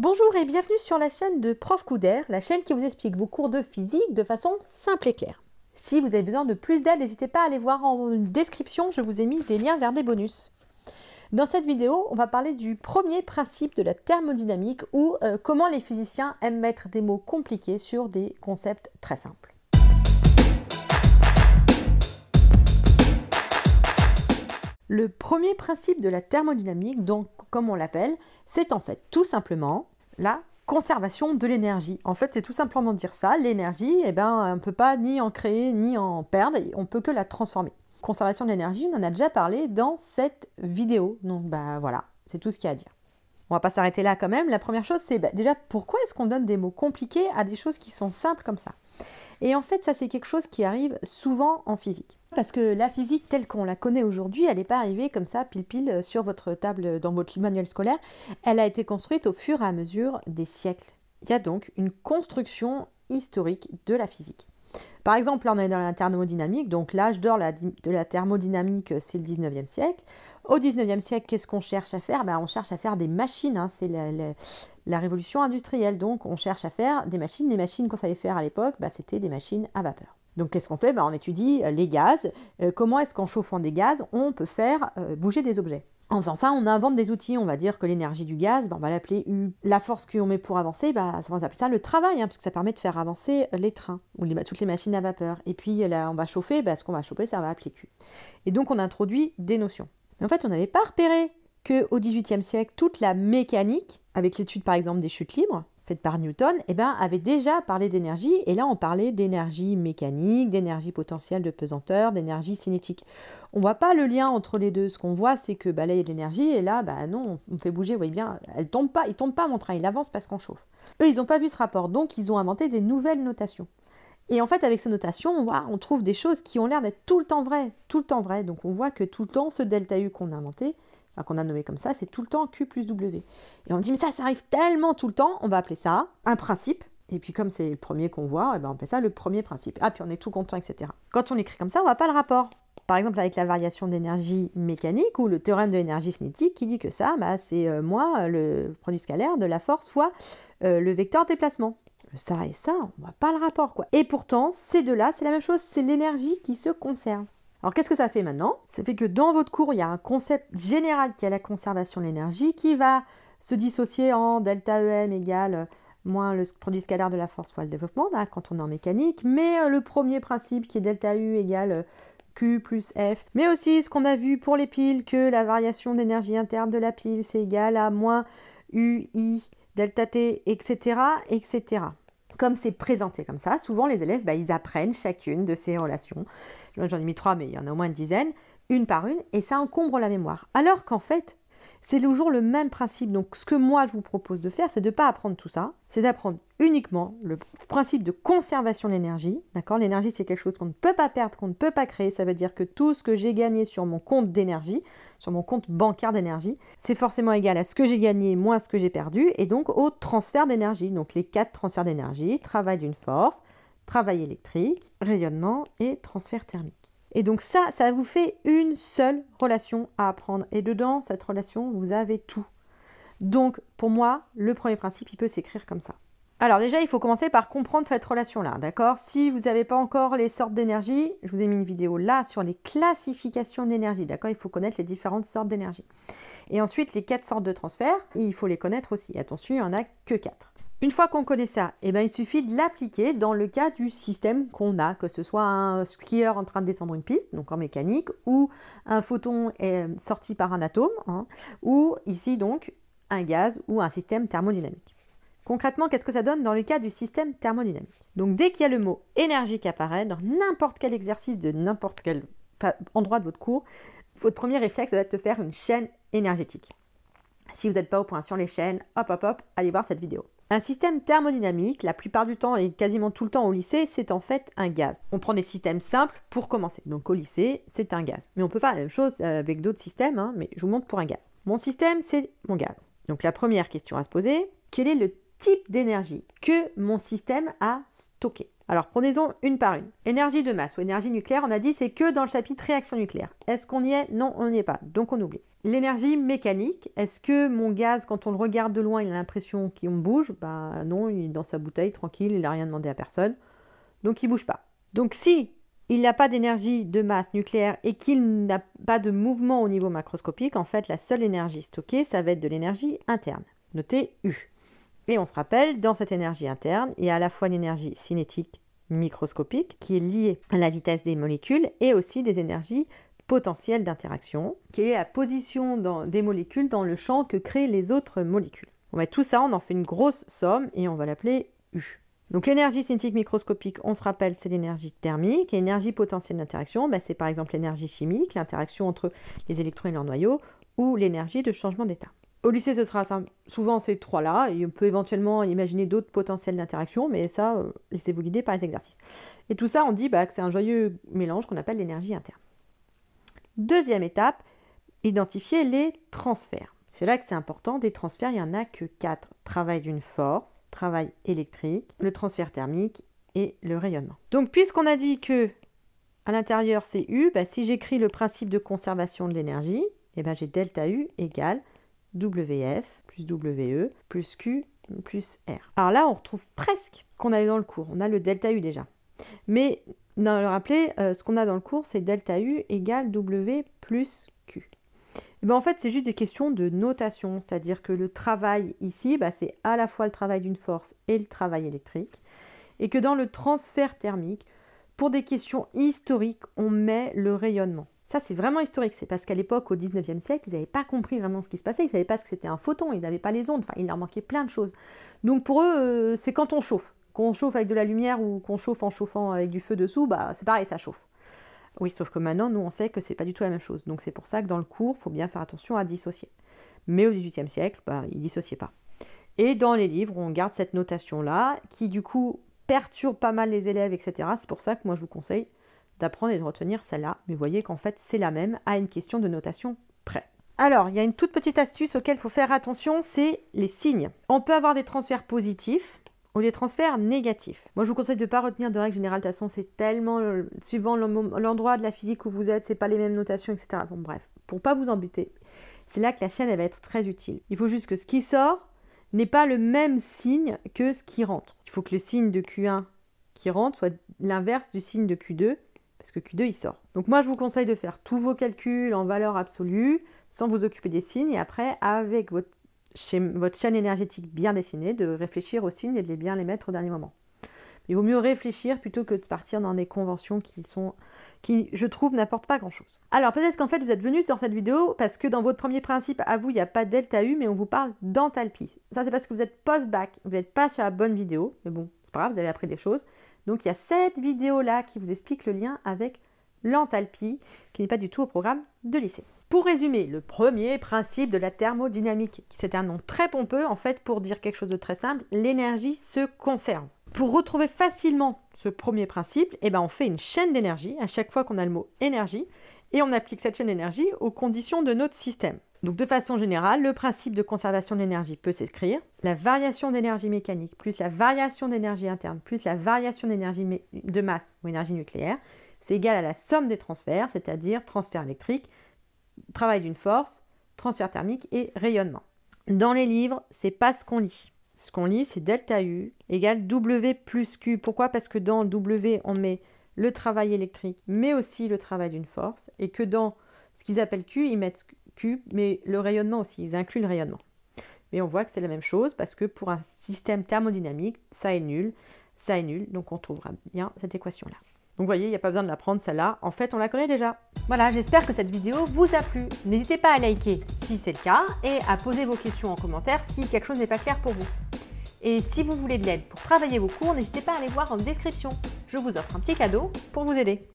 Bonjour et bienvenue sur la chaîne de Prof Couder, la chaîne qui vous explique vos cours de physique de façon simple et claire. Si vous avez besoin de plus d'aide, n'hésitez pas à aller voir en description, je vous ai mis des liens vers des bonus. Dans cette vidéo, on va parler du premier principe de la thermodynamique ou euh, comment les physiciens aiment mettre des mots compliqués sur des concepts très simples. Le premier principe de la thermodynamique, donc comme on l'appelle, c'est en fait tout simplement la conservation de l'énergie. En fait, c'est tout simplement dire ça, l'énergie, eh ben, on ne peut pas ni en créer ni en perdre, on peut que la transformer. Conservation de l'énergie, on en a déjà parlé dans cette vidéo. Donc bah voilà, c'est tout ce qu'il y a à dire on va pas s'arrêter là quand même. La première chose, c'est bah, déjà pourquoi est-ce qu'on donne des mots compliqués à des choses qui sont simples comme ça Et en fait, ça c'est quelque chose qui arrive souvent en physique. Parce que la physique telle qu'on la connaît aujourd'hui, elle n'est pas arrivée comme ça pile-pile euh, sur votre table euh, dans votre manuel scolaire. Elle a été construite au fur et à mesure des siècles. Il y a donc une construction historique de la physique. Par exemple, là, on est dans la thermodynamique, donc là je dors de la thermodynamique, euh, c'est le 19e siècle. Au 19e siècle, qu'est-ce qu'on cherche à faire ben, On cherche à faire des machines, hein, c'est la, révolution industrielle, donc on cherche à faire des machines. Les machines qu'on savait faire à l'époque, ben, c'était des machines à vapeur. Donc qu'est-ce qu'on fait ben, On étudie euh, les gaz, euh, comment est-ce qu'en chauffant des gaz, on peut faire bouger des objets. En faisant ça, on invente des outils. On va dire que l'énergie du gaz, ben, on va l'appeler U. La force qu'on met pour avancer, ben, on va appeler ça le travail, hein, parce que ça permet de faire avancer les trains ou toutes les machines à vapeur. Et puis là, on va chauffer, ben, ce qu'on va chauffer, ça va appeler Q. Et donc, on introduit des notions. Mais en fait, on n'avait pas repéré qu'au XVIIIe siècle, toute la mécanique, avec l'étude par exemple des chutes libres, faite par Newton, eh ben, avait déjà parlé d'énergie, et là on parlait d'énergie mécanique, d'énergie potentielle de pesanteur, d'énergie cinétique. On voit pas le lien entre les deux, ce qu'on voit c'est que bah, là il y a de l'énergie, et là bah, non, on fait bouger, vous voyez bien, elle tombe pas, il tombe pas mon train, il avance parce qu'on chauffe. Eux ils n'ont pas vu ce rapport, donc ils ont inventé des nouvelles notations. Et en fait, avec ces notations, on trouve des choses qui ont l'air d'être tout le temps vraies, tout le temps vraies. Donc on voit que tout le temps, ce delta U qu'on a inventé, Hein, qu'on a nommé comme ça, c'est tout le temps Q plus W. Et on dit, mais ça, ça arrive tellement tout le temps, on va appeler ça un principe. Et puis comme c'est le premier qu'on voit, et eh ben, on appelle ça le premier principe. Ah, puis on est tout content, etc. Quand on écrit comme ça, on ne voit pas le rapport. Par exemple, avec la variation d'énergie mécanique ou le théorème de l'énergie cinétique qui dit que ça, bah, c'est euh, moins moi, euh, le produit scalaire de la force fois euh, le vecteur déplacement ça et ça, on voit pas le rapport quoi. Et pourtant, c'est de là c'est la même chose, c'est l'énergie qui se conserve. Alors qu'est-ce que ça fait maintenant Ça fait que dans votre cours, il y a un concept général qui est la conservation de l'énergie qui va se dissocier en delta EM égale moins le produit scalaire de la force fois le développement hein, quand on est en mécanique, mais euh, le premier principe qui est delta U égale euh, Q plus F, mais aussi ce qu'on a vu pour les piles, que la variation d'énergie interne de la pile c'est égal à moins UI delta T, etc., etc. Comme c'est présenté comme ça, souvent les élèves, bah, ils apprennent chacune de ces relations. J'en ai mis trois, mais il y en a au moins une dizaine, une par une, et ça encombre la mémoire. Alors qu'en fait, c'est toujours le même principe. Donc ce que moi je vous propose de faire, c'est de ne pas apprendre tout ça, c'est d'apprendre uniquement le principe de conservation de l'énergie. D'accord L'énergie, c'est quelque chose qu'on ne peut pas perdre, qu'on ne peut pas créer. Ça veut dire que tout ce que j'ai gagné sur mon compte d'énergie, sur mon compte bancaire d'énergie, c'est forcément égal à ce que j'ai gagné moins ce que j'ai perdu et donc au transfert d'énergie. Donc les quatre transferts d'énergie, travail d'une force, travail électrique, rayonnement et transfert thermique. Et donc ça, ça vous fait une seule relation à apprendre. Et dedans, cette relation, vous avez tout. Donc pour moi, le premier principe, il peut s'écrire comme ça. Alors déjà, il faut commencer par comprendre cette relation-là, d'accord Si vous n'avez pas encore les sortes d'énergie, je vous ai mis une vidéo là sur les classifications de l'énergie, d'accord Il faut connaître les différentes sortes d'énergie. Et ensuite, les quatre sortes de transfert, il faut les connaître aussi. Attention, il n'y en a que quatre. Une fois qu'on connaît ça, eh ben, il suffit de l'appliquer dans le cas du système qu'on a, que ce soit un skieur en train de descendre une piste, donc en mécanique, ou un photon sorti par un atome, hein, ou ici donc un gaz ou un système thermodynamique. Concrètement, qu'est-ce que ça donne dans le cas du système thermodynamique Donc dès qu'il y a le mot énergie qui apparaît, dans n'importe quel exercice de n'importe quel endroit de votre cours, votre premier réflexe va être de faire une chaîne énergétique. Si vous n'êtes pas au point sur les chaînes, hop hop hop, allez voir cette vidéo. Un système thermodynamique, la plupart du temps et quasiment tout le temps au lycée, c'est en fait un gaz. On prend des systèmes simples pour commencer. Donc au lycée, c'est un gaz. Mais on peut faire la même chose euh, avec d'autres systèmes, hein, mais je vous montre pour un gaz. Mon système, c'est mon gaz. Donc la première question à se poser, quel est le type d'énergie que mon système a stocké. Alors prenez-en une par une. Énergie de masse ou énergie nucléaire, on a dit c'est que dans le chapitre réaction nucléaire. Est-ce qu'on y est Non, on n'y est pas. Donc on oublie. L'énergie mécanique, est-ce que mon gaz, quand on le regarde de loin, il a l'impression qu'il bouge Ben non, il est dans sa bouteille, tranquille, il n'a rien demandé à personne. Donc il bouge pas. Donc si il n'a pas d'énergie de masse nucléaire et qu'il n'a pas de mouvement au niveau macroscopique, en fait la seule énergie stockée, ça va être de l'énergie interne. Notez U. Et on se rappelle, dans cette énergie interne, il y a à la fois l'énergie cinétique microscopique qui est liée à la vitesse des molécules et aussi des énergies potentielles d'interaction, qui est la position des molécules dans le champ que créent les autres molécules. On met ben, tout ça, on en fait une grosse somme et on va l'appeler U. Donc l'énergie cinétique microscopique, on se rappelle, c'est l'énergie thermique. Et l'énergie potentielle d'interaction, ben, c'est par exemple l'énergie chimique, l'interaction entre les électrons et leurs noyaux, ou l'énergie de changement d'état. Au lycée, ce sera souvent ces trois-là, on peut éventuellement imaginer d'autres potentiels d'interaction, mais ça, euh, laissez-vous guider par les exercices. Et tout ça, on dit bah, que c'est un joyeux mélange qu'on appelle l'énergie interne. Deuxième étape, identifier les transferts. C'est là que c'est important, des transferts, il n'y en a que quatre. Travail d'une force, travail électrique, le transfert thermique et le rayonnement. Donc puisqu'on a dit que à l'intérieur c'est U, bah, si j'écris le principe de conservation de l'énergie, eh ben, j'ai delta U égale WF plus WE plus Q plus R. Alors là, on retrouve presque qu'on avait dans le cours. On a le delta U déjà. Mais non, le rappeler, euh, ce qu'on a dans le cours, c'est delta U égale W plus Q. Eh ben, en fait, c'est juste des questions de notation, c'est-à-dire que le travail ici, bah, c'est à la fois le travail d'une force et le travail électrique, et que dans le transfert thermique, pour des questions historiques, on met le rayonnement. Ça, c'est vraiment historique. C'est parce qu'à l'époque, au 19e siècle, ils n'avaient pas compris vraiment ce qui se passait. Ils ne savaient pas ce que c'était un photon, ils n'avaient pas les ondes. Enfin, il leur manquait plein de choses. Donc pour eux, euh, c'est quand on chauffe. Qu'on chauffe avec de la lumière ou qu'on chauffe en chauffant avec du feu dessous, bah, c'est pareil, ça chauffe. Oui, sauf que maintenant, nous, on sait que c'est pas du tout la même chose. Donc c'est pour ça que dans le cours, il faut bien faire attention à dissocier. Mais au XVIIIe siècle, bah, ils ne dissociaient pas. Et dans les livres, on garde cette notation-là, qui du coup perturbe pas mal les élèves, etc. C'est pour ça que moi, je vous conseille d'apprendre et de retenir celle-là, mais vous voyez qu'en fait c'est la même à une question de notation près. Alors, il y a une toute petite astuce auquel il faut faire attention, c'est les signes. On peut avoir des transferts positifs, ou des transferts négatifs. Moi, je vous conseille de ne pas retenir de règle générale. De toute façon, c'est tellement euh, suivant l'endroit de la physique où vous êtes, c'est pas les mêmes notations, etc. Bon, bref, pour ne pas vous embêter, c'est là que la chaîne elle va être très utile. Il faut juste que ce qui sort n'est pas le même signe que ce qui rentre. Il faut que le signe de Q1 qui rentre soit l'inverse du signe de Q2 parce que Q2 il sort. Donc moi je vous conseille de faire tous vos calculs en valeur absolue sans vous occuper des signes et après avec votre, chaîne énergétique bien dessinée de réfléchir aux signes et de les bien les mettre au dernier moment. Il vaut mieux réfléchir plutôt que de partir dans des conventions qui sont qui je trouve n'apportent pas grand chose. Alors peut-être qu'en fait vous êtes venus dans cette vidéo parce que dans votre premier principe à vous il n'y a pas delta U mais on vous parle d'entalpie. Ça c'est parce que vous êtes post-bac, vous n'êtes pas sur la bonne vidéo, mais bon, c'est pas grave, vous avez appris des choses. Donc il y a cette vidéo-là qui vous explique le lien avec l'enthalpie, qui n'est pas du tout au programme de lycée. Pour résumer, le premier principe de la thermodynamique, c'est un nom très pompeux en fait pour dire quelque chose de très simple, l'énergie se conserve. Pour retrouver facilement ce premier principe, eh ben on fait une chaîne d'énergie à chaque fois qu'on a le mot énergie et on applique cette chaîne d'énergie aux conditions de notre système. Donc de façon générale, le principe de conservation de l'énergie peut s'écrire la variation d'énergie mécanique plus la variation d'énergie interne plus la variation d'énergie de masse ou énergie nucléaire, c'est égal à la somme des transferts, c'est-à-dire transfert électrique, travail d'une force, transfert thermique et rayonnement. Dans les livres, c'est pas ce qu'on lit. Ce qu'on lit, c'est delta U égale W plus Q. Pourquoi Parce que dans W, on met le travail électrique, mais aussi le travail d'une force, et que dans ce qu'ils appellent Q, ils mettent mais le rayonnement aussi, ils incluent le rayonnement. Mais on voit que c'est la même chose parce que pour un système thermodynamique, ça est nul, ça est nul, donc on trouvera bien cette équation-là. Donc vous voyez, il n'y a pas besoin de la prendre celle-là, en fait on la connaît déjà. Voilà, j'espère que cette vidéo vous a plu. N'hésitez pas à liker si c'est le cas et à poser vos questions en commentaire si quelque chose n'est pas clair pour vous. Et si vous voulez de l'aide pour travailler vos cours, n'hésitez pas à aller voir en description. Je vous offre un petit cadeau pour vous aider.